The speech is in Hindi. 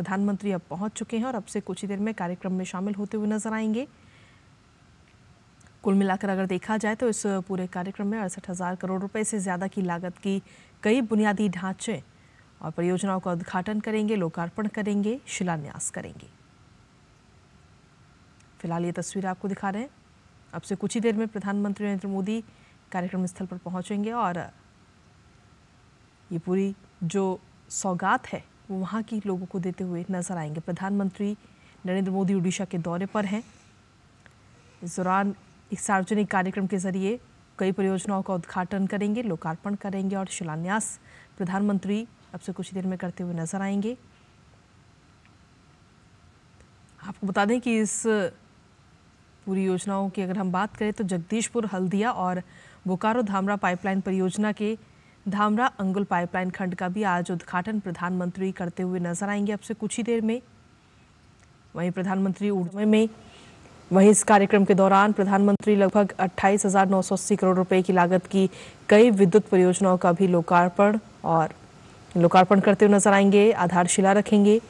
प्रधानमंत्री अब पहुंच चुके हैं और अब से कुछ ही देर में कार्यक्रम में शामिल होते हुए नजर आएंगे कुल मिलाकर अगर देखा जाए तो इस पूरे कार्यक्रम में अड़सठ हज़ार करोड़ रुपए से ज़्यादा की लागत की कई बुनियादी ढांचे और परियोजनाओं का उद्घाटन करेंगे लोकार्पण करेंगे शिलान्यास करेंगे फिलहाल ये तस्वीर आपको दिखा रहे हैं अब से कुछ ही देर में प्रधानमंत्री नरेंद्र मोदी कार्यक्रम स्थल पर पहुंचेंगे और ये पूरी जो सौगात है वो वहाँ के लोगों को देते हुए नजर आएंगे प्रधानमंत्री नरेंद्र मोदी उड़ीसा के दौरे पर हैं इस दौरान एक सार्वजनिक कार्यक्रम के जरिए कई परियोजनाओं का उद्घाटन करेंगे लोकार्पण करेंगे और शिलान्यास प्रधानमंत्री अब से कुछ देर में करते हुए नजर आएंगे आपको बता दें कि इस पूरी योजनाओं की अगर हम बात करें तो जगदीशपुर हल्दिया और बोकारो धामरा पाइपलाइन परियोजना के धामरा अंगुल पाइपलाइन खंड का भी आज उद्घाटन प्रधानमंत्री करते हुए नजर आएंगे अब से कुछ ही देर में वहीं प्रधानमंत्री उड़मे में वहीं इस कार्यक्रम के दौरान प्रधानमंत्री लगभग अट्ठाईस करोड़ रुपए की लागत की कई विद्युत परियोजनाओं का भी लोकार्पण और लोकार्पण करते हुए नजर आएंगे आधारशिला रखेंगे